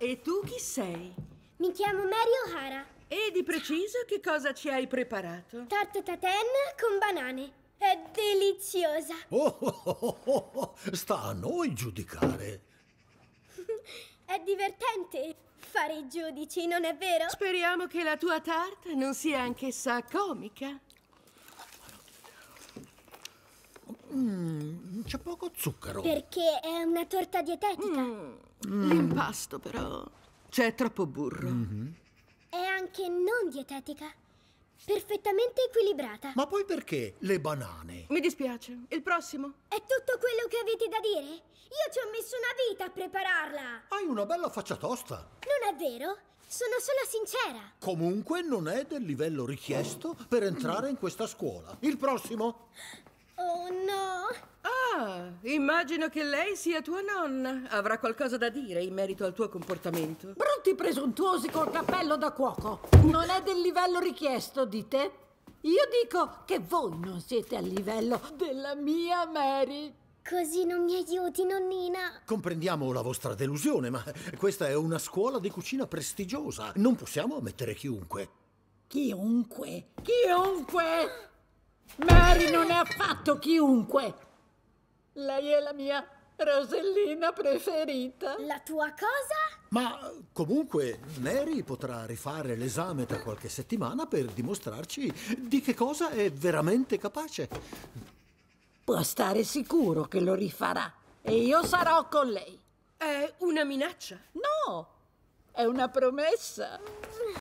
E tu chi sei? Mi chiamo Mary O'Hara. E di preciso che cosa ci hai preparato? Torta taten con banane. È deliziosa. Oh, oh, oh, oh. sta a noi giudicare. è divertente fare i giudici, non è vero? Speriamo che la tua tarta non sia anch'essa comica. Mmm c'è poco zucchero. Perché è una torta dietetica. Mm. mm. L'impasto, però, c'è cioè, troppo burro. Mm -hmm. È anche non dietetica. Perfettamente equilibrata. Ma poi perché le banane? Mi dispiace. Il prossimo? È tutto quello che avete da dire? Io ci ho messo una vita a prepararla. Hai una bella faccia tosta. Non è vero? Sono solo sincera. Comunque non è del livello richiesto per entrare in questa scuola. Il prossimo? Oh no! Ah, immagino che lei sia tua nonna. Avrà qualcosa da dire in merito al tuo comportamento. Brutti presuntuosi col cappello da cuoco. Non è del livello richiesto, di te. Io dico che voi non siete al livello della mia Mary. Così non mi aiuti, nonnina. Comprendiamo la vostra delusione, ma questa è una scuola di cucina prestigiosa. Non possiamo ammettere chiunque. Chiunque? Chiunque? Mary non è affatto chiunque. Lei è la mia Rosellina preferita. La tua cosa? Ma comunque Mary potrà rifare l'esame tra qualche settimana per dimostrarci di che cosa è veramente capace. Può stare sicuro che lo rifarà e io sarò con lei. È una minaccia? No, è una promessa.